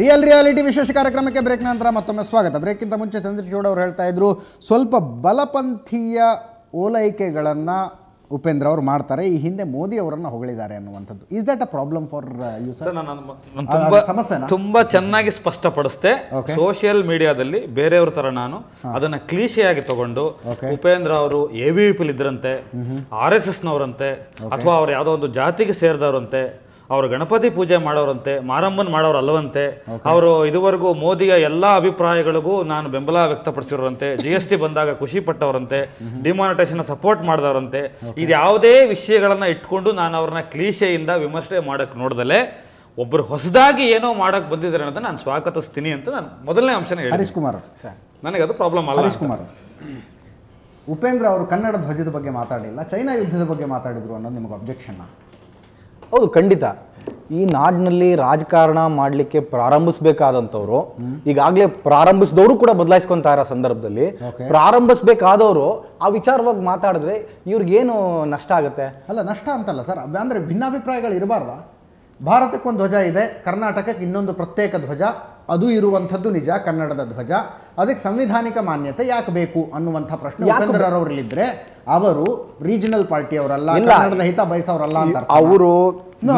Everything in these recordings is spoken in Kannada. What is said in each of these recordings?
ರಿಯಲ್ ರಿಯಾಲಿಟಿ ವಿಶೇಷ ಕಾರ್ಯಕ್ರಮಕ್ಕೆ ಬ್ರೇಕ್ ನಂತರ ಮತ್ತೊಮ್ಮೆ ಸ್ವಾಗತ ಬ್ರೇಕ್ಗಿಂತ ಮುಂಚೆ ಚಂದ್ರಚೂಡ್ ಅವರು ಹೇಳ್ತಾ ಇದ್ರು ಸ್ವಲ್ಪ ಬಲಪಂಥೀಯ ಓಲೈಕೆಗಳನ್ನು ಉಪೇಂದ್ರ ಅವರು ಮಾಡ್ತಾರೆ ಈ ಹಿಂದೆ ಮೋದಿ ಅವರನ್ನು ಹೊಗಳಿದ್ದಾರೆ ಅನ್ನುವಂಥದ್ದು is that a problem for you sir ಸಮಸ್ಯೆ ತುಂಬಾ ಚೆನ್ನಾಗಿ ಸ್ಪಷ್ಟಪಡಿಸ್ತೆ ಸೋಷಿಯಲ್ ಮೀಡಿಯಾದಲ್ಲಿ ಬೇರೆಯವ್ರ ತರ ನಾನು ಅದನ್ನ ಕ್ಲೀಶೆಯಾಗಿ ತಗೊಂಡು ಉಪೇಂದ್ರ ಅವರು ಎ ವಿ ಪಿಲ್ ಇದ್ರಂತೆ ಆರ್ ಎಸ್ ಎಸ್ನವರಂತೆ ಅಥವಾ ಅವ್ರು ಯಾವುದೋ ಒಂದು ಜಾತಿಗೆ ಸೇರಿದವರಂತೆ ಅವರು ಗಣಪತಿ ಪೂಜೆ ಮಾಡೋರಂತೆ ಮಾರಮ್ಮನ್ ಮಾಡೋರು ಅಲ್ಲವಂತೆ ಅವರು ಇದುವರೆಗೂ ಮೋದಿಯ ಎಲ್ಲ ಅಭಿಪ್ರಾಯಗಳಿಗೂ ನಾನು ಬೆಂಬಲ ವ್ಯಕ್ತಪಡಿಸಿರೋರಂತೆ ಜಿ ಎಸ್ ಟಿ ಬಂದಾಗ ಖುಷಿ ಪಟ್ಟವರಂತೆ ಡಿಮಾನಿಟೈಸನ್ ಸಪೋರ್ಟ್ ಮಾಡಿದವರಂತೆ ಇದು ಯಾವುದೇ ವಿಷಯಗಳನ್ನು ಇಟ್ಕೊಂಡು ನಾನು ಅವ್ರನ್ನ ಕ್ಲೀಶೆಯಿಂದ ವಿಮರ್ಶೆ ಮಾಡಕ್ ನೋಡ್ದಲೆ ಒಬ್ಬರು ಹೊಸದಾಗಿ ಏನೋ ಮಾಡಕ್ ಬಂದಿದ್ದಾರೆ ಅಂತ ನಾನು ಸ್ವಾಗತಿಸ್ತೀನಿ ಅಂತ ನಾನು ಮೊದಲನೇ ಅಂಶನೇ ಹೇಳಿ ಹರೀಶ್ ಕುಮಾರ್ ನನಗೆ ಅದು ಪ್ರಾಬ್ಲಮ್ ಅಲ್ಲ ಹರೀಶ್ ಕುಮಾರ್ ಉಪೇಂದ್ರ ಅವರು ಕನ್ನಡ ಧ್ವಜದ ಬಗ್ಗೆ ಮಾತಾಡಿಲ್ಲ ಚೈನಾ ಯುದ್ಧದ ಬಗ್ಗೆ ಮಾತಾಡಿದ್ರು ಅನ್ನೋದು ನಿಮಗೆ ಅಬ್ಜೆಕ್ಷನ್ನ ಹೌದು ಖಂಡಿತ ಈ ನಾಡಿನಲ್ಲಿ ರಾಜಕಾರಣ ಮಾಡಲಿಕ್ಕೆ ಪ್ರಾರಂಭಿಸಬೇಕಾದಂಥವ್ರು ಈಗಾಗಲೇ ಪ್ರಾರಂಭಿಸಿದವರು ಕೂಡ ಬದಲಾಯಿಸ್ಕೊತಾ ಇರೋ ಸಂದರ್ಭದಲ್ಲಿ ಪ್ರಾರಂಭಿಸಬೇಕಾದವರು ಆ ವಿಚಾರವಾಗಿ ಮಾತಾಡಿದ್ರೆ ಇವ್ರಿಗೇನು ನಷ್ಟ ಆಗುತ್ತೆ ಅಲ್ಲ ನಷ್ಟ ಅಂತಲ್ಲ ಸರ್ ಅಂದರೆ ಭಿನ್ನಾಭಿಪ್ರಾಯಗಳು ಇರಬಾರ್ದ ಭಾರತಕ್ಕೊಂದು ಧ್ವಜ ಇದೆ ಕರ್ನಾಟಕಕ್ಕೆ ಇನ್ನೊಂದು ಪ್ರತ್ಯೇಕ ಧ್ವಜ ಅದು ಇರುವಂಥದ್ದು ನಿಜ ಕನ್ನಡದ ಧ್ವಜ ಅದಕ್ಕೆ ಸಂವಿಧಾನಿಕ ಮಾನ್ಯತೆ ಯಾಕೆ ಬೇಕು ಅನ್ನುವಂಥ ಪ್ರಶ್ನೆ ಉಪೇಂದ್ರರವರಲ್ಲಿದ್ದರೆ ಅವರು ರೀಜನಲ್ ಪಾರ್ಟಿಯವರಲ್ಲ ಕನ್ನಡದ ಹಿತ ಬಯಸೋರಲ್ಲ ಅಂತ ಅವರು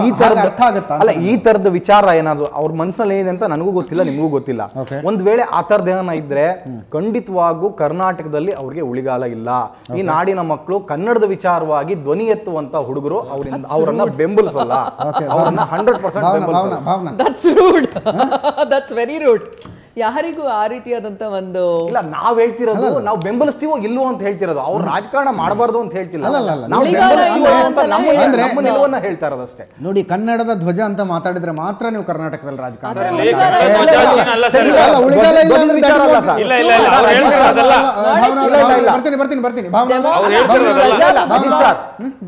ಈ ಅರ್ಥ ಆಗುತ್ತಾ ಅಲ್ಲ ಈ ತರದ ವಿಚಾರ ಏನಾದ್ರು ಅವ್ರ ಮನಸ್ಸಲ್ಲಿ ಏನಿದೆ ಅಂತ ನನಗೂ ಗೊತ್ತಿಲ್ಲ ನಿಮಗೂ ಗೊತ್ತಿಲ್ಲ ಒಂದ್ ವೇಳೆ ಆ ತರದ ಏನ ಇದ್ರೆ ಖಂಡಿತವಾಗೂ ಕರ್ನಾಟಕದಲ್ಲಿ ಅವ್ರಿಗೆ ಉಳಿಗಾಲ ಇಲ್ಲ ಈ ನಾಡಿನ ಮಕ್ಕಳು ಕನ್ನಡದ ವಿಚಾರವಾಗಿ ಧ್ವನಿ ಎತ್ತುವಂತ ಹುಡುಗರು ಅವರಿಂದ ಅವರನ್ನ ಬೆಂಬಲಿಸಲ್ಲ ಹಂಡ್ರೆಡ್ ಪರ್ಸೆಂಟ್ very rude. ಯಾರಿಗೂ ಆ ರೀತಿಯಾದಂತ ಒಂದು ಇಲ್ಲ ನಾವ್ ಹೇಳ್ತಿರೋದು ನಾವು ಬೆಂಬಲಿಸ್ತೀವೋ ಇಲ್ವೋ ಅಂತ ಹೇಳ್ತಿರೋದು ಅವ್ರು ರಾಜಕಾರಣ ಮಾಡಬಾರ್ದು ಅಂತ ಹೇಳ್ತಿಲ್ಲ ಹೇಳ್ತಾ ಅಷ್ಟೇ ನೋಡಿ ಕನ್ನಡದ ಧ್ವಜ ಅಂತ ಮಾತಾಡಿದ್ರೆ ಮಾತ್ರ ನೀವು ಕರ್ನಾಟಕದಲ್ಲಿ ರಾಜಕಾರಣ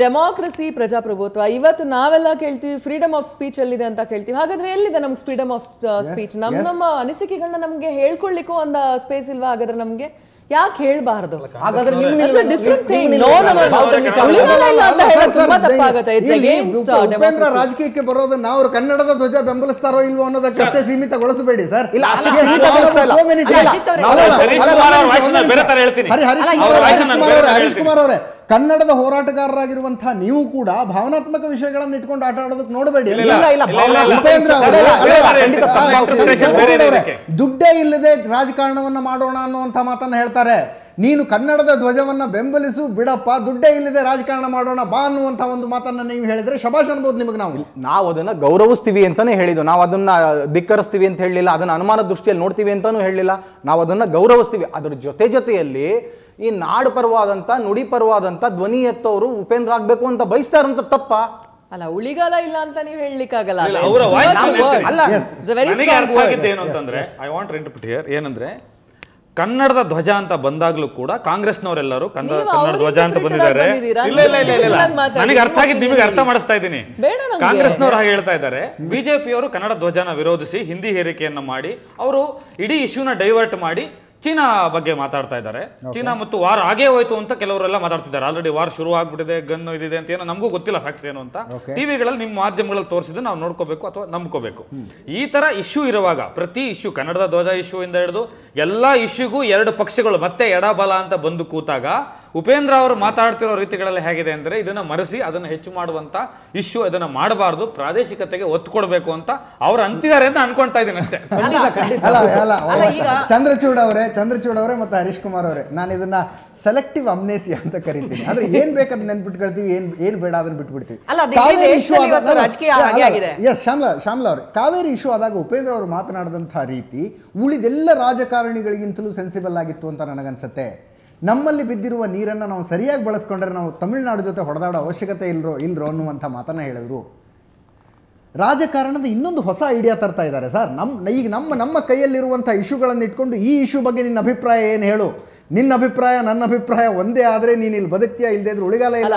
ಡೆಮಾಕ್ರಸಿ ಪ್ರಜಾಪ್ರಭುತ್ವ ಇವತ್ತು ನಾವೆಲ್ಲ ಕೇಳ್ತೀವಿ ಫ್ರೀಡಮ್ ಆಫ್ ಸ್ಪೀಚ್ ಅಲ್ಲಿದೆ ಅಂತ ಕೇಳ್ತೀವಿ ಹಾಗಾದ್ರೆ ಎಲ್ಲಿದೆ ನಮ್ಗೆ ಫ್ರೀಡಮ್ ಆಫ್ ಸ್ಪೀಚ್ ನಮ್ಮ ನಮ್ಮ ಅನಿಸಿಕೆಗಳನ್ನ ನಮಗೆ ಹೇಳ್ಕೊಳ್ಲಿಕ್ಕೂ ಒಂದ ಸ್ಪೇಸ್ ಇಲ್ವಾ ಹಾಗಾದ್ರೆ ನಮಗೆ ಯಾಕೆ ಹೇಳ್ಬಾರ್ದು ಉಪೇಂದ್ರ ರಾಜಕೀಯಕ್ಕೆ ಬರೋದನ್ನ ಅವ್ರು ಕನ್ನಡದ ಧ್ವಜ ಬೆಂಬಲಿಸ್ತಾರೋ ಇಲ್ವೋ ಅನ್ನೋದಕ್ಕಷ್ಟೇ ಸೀಮಿತಗೊಳಿಸಬೇಡಿ ಸರ್ ಹರೀಶ್ ಕುಮಾರ್ ಅವರೇ ಕನ್ನಡದ ಹೋರಾಟಗಾರರಾಗಿರುವಂತಹ ನೀವು ಕೂಡ ಭಾವನಾತ್ಮಕ ವಿಷಯಗಳನ್ನು ಇಟ್ಕೊಂಡು ಆಟ ಆಡೋದಕ್ಕೆ ನೋಡಬೇಡಿ ದುಡ್ಡೇ ಇಲ್ಲದೆ ರಾಜಕಾರಣವನ್ನ ಮಾಡೋಣ ಅನ್ನುವಂತ ಮಾತನ್ನ ಹೇಳ್ತಾರೆ ನೀನು ಕನ್ನಡದ ಧ್ವಜವನ್ನ ಬೆಂಬಲಿಸು ಬಿಡಪ್ಪ ದುಡ್ಡೇ ಇಲ್ಲದೆ ರಾಜಕಾರಣ ಮಾಡೋಣ ಬಾ ಅನ್ನುವಂತ ಒಂದು ಮಾತನ್ನ ನೀವು ಹೇಳಿದ್ರೆ ಶಭಾಷ್ ಅನ್ಬೋದು ನಿಮಗೆ ನಾವು ನಾವು ಅದನ್ನ ಗೌರವಿಸ್ತೀವಿ ಅಂತಾನೆ ಹೇಳಿದ್ದು ನಾವು ಅದನ್ನ ಧಿಕ್ಕರಿಸ್ತೀವಿ ಅಂತ ಹೇಳಲಿಲ್ಲ ಅದನ್ನ ಅನುಮಾನ ದೃಷ್ಟಿಯಲ್ಲಿ ನೋಡ್ತೀವಿ ಅಂತಾನು ಹೇಳಲಿಲ್ಲ ನಾವು ಅದನ್ನ ಗೌರವಿಸ್ತೀವಿ ಅದರ ಜೊತೆ ಜೊತೆಯಲ್ಲಿ ಈ ನಾಡು ಪರವಾದಂಥ ನುಡಿ ಪರವಾದಂಥ ಧ್ವನಿ ಎತ್ತವರು ಉಪೇಂದ್ರ ಆಗಬೇಕು ಅಂತ ಬಯಸ್ತಾರ ಅಂತ ತಪ್ಪ ಅಲ್ಲ ಉಳಿಗಾಲ ಇಲ್ಲ ಅಂತ ನೀವು ಹೇಳಲಿಕ್ಕಾಗಲ್ಲ ನನಗೆ ಐ ವಾಂಟ್ ಇಂಟರ್ಪ್ರಿಟ್ ಹಿಯರ್ ಏನಂದ್ರೆ ಕನ್ನಡದ ಧ್ವಜ ಅಂತ ಬಂದಾಗ್ಲೂ ಕೂಡ ಕಾಂಗ್ರೆಸ್ನವರೆಲ್ಲರೂ ಕನ್ನಡ ಕನ್ನಡ ಧ್ವಜ ಅಂತ ಬಂದಿದ್ದಾರೆ ಇಲ್ಲ ಇಲ್ಲ ನನಗೆ ಅರ್ಥ ಆಗಿದ್ದು ನಿಮಗೆ ಅರ್ಥ ಮಾಡಿಸ್ತಾ ಇದ್ದೀನಿ ಕಾಂಗ್ರೆಸ್ನವರು ಹಾಗೆ ಹೇಳ್ತಾ ಇದ್ದಾರೆ ಬಿಜೆಪಿಯವರು ಕನ್ನಡ ಧ್ವಜನ ವಿರೋಧಿಸಿ ಹಿಂದಿ ಹೇರಿಕೆಯನ್ನ ಮಾಡಿ ಅವರು ಇಡೀ ಇಶ್ಯೂನ ಡೈವರ್ಟ್ ಮಾಡಿ ಚೀನಾ ಬಗ್ಗೆ ಮಾತಾಡ್ತಾ ಇದ್ದಾರೆ ಚೀನಾ ಮತ್ತು ವಾರ್ ಆಗೇ ಹೋಯ್ತು ಅಂತ ಕೆಲವರೆಲ್ಲ ಮಾತಾಡ್ತಿದ್ದಾರೆ ಆಲ್ರೆಡಿ ವಾರ್ ಶುರು ಆಗ್ಬಿಟ್ಟಿದೆ ಗನ್ ಇದಿದೆ ಅಂತ ಏನೋ ನಮಗೂ ಗೊತ್ತಿಲ್ಲ ಫ್ಯಾಕ್ಟ್ಸ್ ಏನು ಅಂತ ಟಿವಿಗಳಲ್ಲಿ ನಿಮ್ಮ ಮಾಧ್ಯಮಗಳಲ್ಲಿ ತೋರಿಸಿದ್ರೆ ನಾವು ನೋಡ್ಕೋಬೇಕು ಅಥವಾ ನಂಬ್ಕೋಬೇಕು ಈ ತರ ಇಶ್ಯೂ ಇರುವಾಗ ಪ್ರತಿ ಇಶ್ಯೂ ಕನ್ನಡದ ಧ್ವಜ ಇಶ್ಯೂ ಇಂದ ಹಿಡಿದು ಎಲ್ಲ ಇಶ್ಯೂಗೂ ಎರಡು ಪಕ್ಷಗಳು ಮತ್ತೆ ಎಡಬಲ ಅಂತ ಬಂದು ಕೂತಾಗ ಉಪೇಂದ್ರ ಅವರು ಮಾತಾಡ್ತಿರೋ ರೀತಿಗಳಲ್ಲಿ ಹೇಗಿದೆ ಅಂದ್ರೆ ಇದನ್ನ ಮರೆಸಿ ಅದನ್ನು ಹೆಚ್ಚು ಮಾಡುವಂತ ಇಶ್ಯೂ ಇದನ್ನ ಮಾಡಬಾರ್ದು ಪ್ರಾದೇಶಿಕತೆಗೆ ಒತ್ತು ಕೊಡಬೇಕು ಅಂತ ಅವ್ರು ಅಂತಿದ್ದಾರೆ ಅಂತ ಅನ್ಕೊಂತ ಇದೀನಿ ಅಷ್ಟೇ ಚಂದ್ರಚೂಡ್ ಅವರೇ ಚಂದ್ರಚೂಡ್ ಅವರೇ ಮತ್ತು ಹರೀಶ್ ಕುಮಾರ್ ಅವರೇ ನಾನು ಇದನ್ನ ಸೆಲೆಕ್ಟಿವ್ ಅಮ್ನೇಸಿ ಅಂತ ಕರಿತೀನಿ ಅಂದ್ರೆ ಏನು ಬೇಕಂತ ನೆನ್ಪಿಟ್ಕೊಳ್ತೀವಿ ಏನು ಏನು ಬೇಡ ಅದನ್ನು ಬಿಟ್ಬಿಡ್ತೀವಿ ಕಾವೇರಿ ಇಶ್ಯೂ ಆದಾಗ ಎಸ್ ಶ್ಯಾಮ್ಲಾ ಶ್ಯಾಮ್ಲಾ ಅವರು ಕಾವೇರಿ ಇಶ್ಯೂ ಆದಾಗ ಉಪೇಂದ್ರ ಅವರು ಮಾತನಾಡಿದಂಥ ರೀತಿ ಉಳಿದೆಲ್ಲ ರಾಜಕಾರಣಿಗಳಿಗಿಂತಲೂ ಸೆನ್ಸಿಬಲ್ ಆಗಿತ್ತು ಅಂತ ನನಗನ್ಸುತ್ತೆ ನಮ್ಮಲ್ಲಿ ಬಿದ್ದಿರುವ ನೀರನ್ನು ನಾವು ಸರಿಯಾಗಿ ಬಳಸ್ಕೊಂಡ್ರೆ ನಾವು ತಮಿಳುನಾಡು ಜೊತೆ ಹೊಡೆದಾಡೋ ಅವಶ್ಯಕತೆ ಇಲ್ರೋ ಇಲ್ರೋ ಅನ್ನುವಂಥ ಮಾತನ್ನ ಹೇಳಿದರು ರಾಜಕಾರಣದ ಇನ್ನೊಂದು ಹೊಸ ಐಡಿಯಾ ತರ್ತಾ ಇದ್ದಾರೆ ಸರ್ ನಮ್ಮ ಈಗ ನಮ್ಮ ನಮ್ಮ ಕೈಯಲ್ಲಿರುವಂಥ ಇಶ್ಯೂಗಳನ್ನು ಇಟ್ಕೊಂಡು ಈ ಇಶ್ಯೂ ಬಗ್ಗೆ ನಿನ್ನ ಅಭಿಪ್ರಾಯ ಏನು ಹೇಳು ನಿನ್ನ ಅಭಿಪ್ರಾಯ ನನ್ನ ಅಭಿಪ್ರಾಯ ಒಂದೇ ಆದ್ರೆ ನೀನು ಇಲ್ಲಿ ಬದುಕ್ತಿಯಾ ಇಲ್ಲದೆ ಇದ್ರೆ ಉಳಿಗಾಲ ಇಲ್ಲ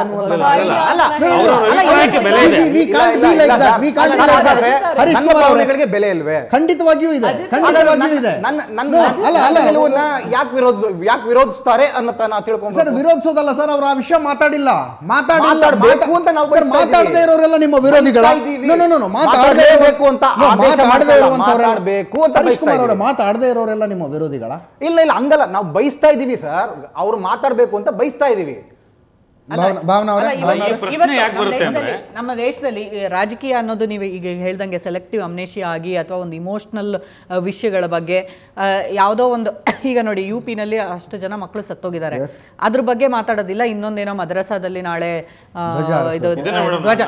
ಹರೀಶ್ ಕುಮಾರ್ ಅವರುಗಳಿಗೆ ಬೆಲೆ ಇಲ್ವೇ ಖಂಡಿತವಾಗಿಯೂ ಇದೆ ಖಂಡಿತವಾಗಿಯೂ ಇದೆ ಅಲ್ಲ ಯಾಕೆ ವಿರೋಧ ಯಾಕೆ ವಿರೋಧಿಸ್ತಾರೆ ಅನ್ನೋತ ನಾ ತಿಳ್ಕೊಂಡು ಸರ್ ವಿರೋಧಿಸೋದಲ್ಲ ಸರ್ ಅವ್ರ ಆ ವಿಷಯ ಮಾತಾಡಿಲ್ಲ ಮಾತಾಡಿಲ್ಲ ಮಾತಾಡದೇ ಇರೋರೆಲ್ಲ ನಿಮ್ಮ ವಿರೋಧಿಗಳ ಮಾತಾಡದೇ ಇರಬೇಕು ಅಂತ ಮಾತಾಡದೇ ಇರುವಂತವ್ರು ಬೇಕು ಅಂತ ಹರೀಶ್ ಕುಮಾರ್ ಅವರ ಮಾತಾಡದೇ ಇರೋರೆಲ್ಲ ನಿಮ್ಮ ವಿರೋಧಿಗಳ ಇಲ್ಲ ಇಲ್ಲ ಹಂಗಲ್ಲ ನಾವು ಬಯಸ್ತಾ ಇದ್ದೀವಿ ಇದೀವಿ ಸರ್ ಅವ್ರು ಮಾತಾಡಬೇಕು ಅಂತ ಬಯಸ್ತಾ ಇದೀವಿ ನಮ್ಮ ದೇಶದಲ್ಲಿ ರಾಜಕೀಯ ಅನ್ನೋದು ನೀವು ಈಗ ಹೇಳ್ದಂಗೆ ಸೆಲೆಕ್ಟಿವ್ ಅಮ್ನೇಷಿಯಾ ಆಗಿ ಅಥವಾ ಒಂದು ಇಮೋಷ್ನಲ್ ವಿಷಯಗಳ ಬಗ್ಗೆ ಯಾವುದೋ ಒಂದು ಈಗ ನೋಡಿ ಯು ಪಿನಲ್ಲಿ ಅಷ್ಟು ಜನ ಮಕ್ಕಳು ಸತ್ತೋಗಿದ್ದಾರೆ ಅದ್ರ ಬಗ್ಗೆ ಮಾತಾಡೋದಿಲ್ಲ ಇನ್ನೊಂದೇನೋ ಮದ್ರಸಾದಲ್ಲಿ ನಾಳೆ ಇದು ಧ್ವಜ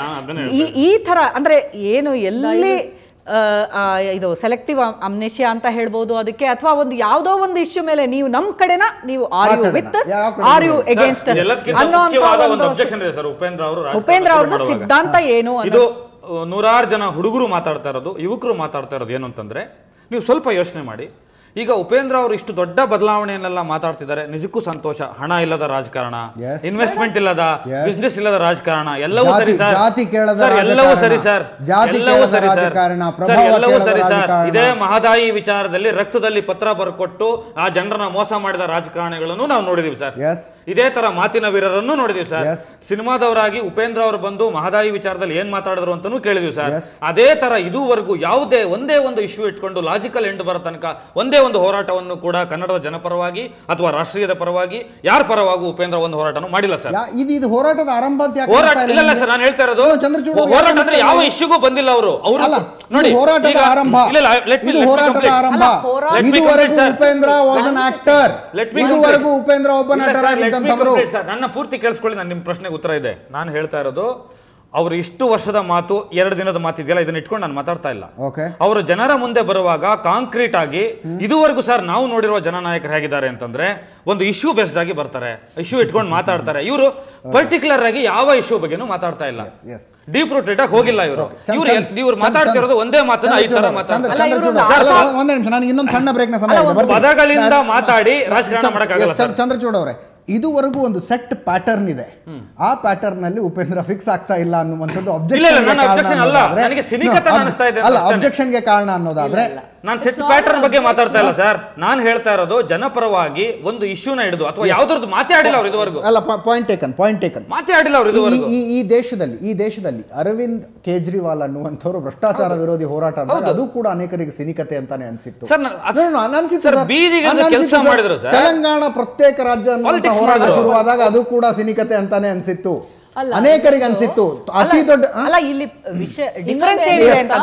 ಈ ತರ ಅಂದ್ರೆ ಏನು ಎಲ್ಲಿ ಇದು ಸೆಲೆಕ್ಟಿವ್ ಅಮ್ನೇಷಿಯಾ ಅಂತ ಹೇಳ್ಬೋದು ಅದಕ್ಕೆ ಅಥವಾ ಒಂದು ಯಾವುದೋ ಒಂದು ಇಶ್ಯೂ ಮೇಲೆ ನೀವು ನಮ್ಮ ಕಡೆನ ನೀವು are you with are you against Upendra ಅವರು ಉಪೇಂದ್ರ ಸಿದ್ಧಾಂತ ಏನು ಇದು ನೂರಾರು ಜನ ಹುಡುಗರು ಮಾತಾಡ್ತಾ ಇರೋದು ಯುವಕರು ಮಾತಾಡ್ತಾ ಇರೋದು ಏನು ಅಂತಂದ್ರೆ ನೀವು ಸ್ವಲ್ಪ ಯೋಚನೆ ಮಾಡಿ ಈಗ ಉಪೇಂದ್ರ ಅವರು ಇಷ್ಟು ದೊಡ್ಡ ಬದಲಾವಣೆಯನ್ನೆಲ್ಲ ಮಾತಾಡ್ತಿದ್ದಾರೆ ನಿಜಕ್ಕೂ ಸಂತೋಷ ಹಣ ಇಲ್ಲದ ರಾಜಕಾರಣ ಇನ್ವೆಸ್ಟ್ಮೆಂಟ್ ಇಲ್ಲದ ಬಿಸ್ನೆಸ್ ಇಲ್ಲದ ರಾಜಕಾರಣ ಎಲ್ಲವೂ ಸರಿ ಸರ್ ಎಲ್ಲವೂ ಸರಿ ಸರ್ ಎಲ್ಲವೂ ಸರಿ ಸರ್ ಇದೇ ಮಹದಾಯಿ ವಿಚಾರದಲ್ಲಿ ರಕ್ತದಲ್ಲಿ ಪತ್ರ ಬರ್ಕೊಟ್ಟು ಆ ಜನರನ್ನ ಮೋಸ ಮಾಡಿದ ರಾಜಕಾರಣಿಗಳನ್ನು ನಾವು ನೋಡಿದೀವಿ ಸರ್ ಇದೇ ತರ ಮಾತಿನ ವೀರರನ್ನು ನೋಡಿದೀವಿ ಸರ್ ಸಿನಿಮಾದವರಾಗಿ ಉಪೇಂದ್ರ ಅವರು ಬಂದು ಮಹದಾಯಿ ವಿಚಾರದಲ್ಲಿ ಏನ್ ಮಾತಾಡಿದ್ರು ಅಂತಾನೂ ಕೇಳಿದೀವಿ ಸರ್ ಅದೇ ತರ ಇದುವರೆಗೂ ಯಾವುದೇ ಒಂದೇ ಒಂದು ಇಶ್ಯೂ ಇಟ್ಕೊಂಡು ಲಾಜಿಕಲ್ ಎಂಡ್ ಬರೋ ತನಕ ಒಂದೇ ಒಂದು ಹೋರಾಟವನ್ನು ಕೂಡ ಕನ್ನಡದ ಜನಪರವಾಗಿ ಅಥವಾ ರಾಷ್ಟ್ರೀಯದ ಪರವಾಗಿ ಯಾರ ಪರವಾಗಿ ಉಪೇಂದ್ರ ಒಂದು ಹೋರಾಟವನ್ನು ಮಾಡಿಲ್ಲ ಸರ್ ಇದು ಇದು ಹೋರಾಟದ ಆರಂಭ ಅಂತ ಹೋರಾಟ ಇಲ್ಲ ಸರ್ ನಾನು ಹೇಳ್ತಾ ಇರೋದು ಚಂದ್ರಚೂಡ್ ಹೋರಾಟ ಅಂದ್ರೆ ಯಾವ ಇಶ್ಯೂಗೂ ಬಂದಿಲ್ಲ ಅವರು ಅವರು ನೋಡಿ ಹೋರಾಟದ ಆರಂಭ ಇದು ಹೋರಾಟದ ಆರಂಭ ಇದುವರೆಗೂ ಉಪೇಂದ್ರ ವಾಸ್ ಅನ್ ಆಕ್ಟರ್ ಇದುವರೆಗೂ ಉಪೇಂದ್ರ ಒಬ್ಬ ನಟರಾಗಿದ್ದಂತವರು ನನ್ನ ಪೂರ್ತಿ ಕೇಳಿಸ್ಕೊಳ್ಳಿ ನಾನು ನಿಮ್ಮ ಪ್ರಶ್ನೆಗೆ ಉತ್ತರ ಇದೆ ನಾನು ಹೇಳ್ತಾ ಇರೋದು ಅವರು ಇಷ್ಟು ವರ್ಷದ ಮಾತು ಎರಡು ದಿನದ ಮಾತಿದೆಯಲ್ಲ ಇದನ್ನ ಇಟ್ಕೊಂಡು ನಾನು ಮಾತಾಡ್ತಾ ಇಲ್ಲ ಅವರು ಜನರ ಮುಂದೆ ಬರುವಾಗ ಕಾಂಕ್ರೀಟ್ ಆಗಿ ಇದುವರೆಗೂ ಸರ್ ನಾವು ನೋಡಿರುವ ಜನನಾಯಕರು ಹೇಗಿದ್ದಾರೆ ಅಂತಂದ್ರೆ ಒಂದು ಇಶ್ಯೂ ಬೇಸ್ಡ್ ಆಗಿ ಬರ್ತಾರೆ ಇಶ್ಯೂ ಇಟ್ಕೊಂಡು ಮಾತಾಡ್ತಾರೆ ಇವರು ಪರ್ಟಿಕ್ಯುಲರ್ ಆಗಿ ಯಾವ ಇಶ್ಯೂ ಬಗ್ಗೆನೂ ಮಾತಾಡ್ತಾ ಇಲ್ಲ ಡೀಪ್ ರೂಟೆಡ್ ಆಗಿ ಹೋಗಿಲ್ಲ ಇವರು ಇವರು ಇವ್ರು ಮಾತಾಡ್ತಿರೋದು ಒಂದೇ ಮಾತನ್ನ ಪದಗಳಿಂದ ಮಾತಾಡಿ ರಾಜಕಾರಣ ಮಾಡಕ್ಕಾಗಲ್ಲ ಚಂದ್ರಚೂಡ್ ಅವರೇ ಇದುವರೆಗೂ ಒಂದು ಸೆಟ್ ಪ್ಯಾಟರ್ನ್ ಇದೆ ಆ ಪ್ಯಾಟರ್ನ್ ನಲ್ಲಿ ಉಪೇಂದ್ರ ಫಿಕ್ಸ್ ಆಗ್ತಾ ಇಲ್ಲ ಅನ್ನುವಂಥದ್ದು ಅಲ್ಲ ಅಬ್ಜೆಕ್ಷನ್ಗೆ ಕಾರಣ ಅನ್ನೋದಾದ್ರೆ ನಾನು ಸೆಟ್ ಪ್ಯಾಟರ್ನ್ ಬಗ್ಗೆ ಮಾತಾಡ್ತಾ ಇಲ್ಲ ಸರ್ ನಾನು ಹೇಳ್ತಾ ಇರೋದು ಜನಪರವಾಗಿ ಒಂದು ಇಶ್ಯೂನ ಹಿಡಿದು ಅಥವಾ ಯಾವ್ದ್ರದ್ದು ಮಾತಾಡಿಲ್ಲ ಅವ್ರು ಇದುವರೆಗೂ ಅಲ್ಲ ಪಾಯಿಂಟ್ ಟೇಕನ್ ಪಾಯಿಂಟ್ ಟೇಕನ್ ಮಾತಾಡಿಲ್ಲ ಅವರು ಇದುವರೆಗೂ ಈ ಈ ದೇಶದಲ್ಲಿ ಈ ದೇಶದಲ್ಲಿ ಅರವಿಂದ್ ಕೇಜ್ರಿವಾಲ್ ಅನ್ನುವಂಥವ್ರು ಭ್ರಷ್ಟಾಚಾರ ವಿರೋಧಿ ಹೋರಾಟ ಅದು ಕೂಡ ಅನೇಕರಿಗೆ ಸಿನಿಕತೆ ಅಂತಾನೆ ಅನ್ಸಿತ್ತು ಸರ್ ಅನ್ಸಿತ್ತು ತೆಲಂಗಾಣ ಪ್ರತ್ಯೇಕ ರಾಜ್ಯ ಹೋರಾಟ ಶುರುವಾದಾಗ ಅದು ಕೂಡ ಸಿನಿಕತೆ ಅಂತಾನೆ ಅನ್ಸಿತ್ತು ಅನೇಕರಿಗೆ ಅನ್ಸಿತ್ತು ಅತಿ ದೊಡ್ಡ ಅಲ್ಲ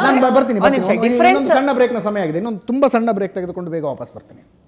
ನಾನು ಬರ್ತೀನಿ ಒಂದು ಇನ್ನೊಂದು ಸಣ್ಣ ನ ಸಮಯ ಆಗಿದೆ ಇನ್ನೊಂದು ತುಂಬಾ ಸಣ್ಣ ಬ್ರೇಕ್ ತೆಗೆದುಕೊಂಡು ಬೇಗ ವಾಪಸ್ ಬರ್ತೀನಿ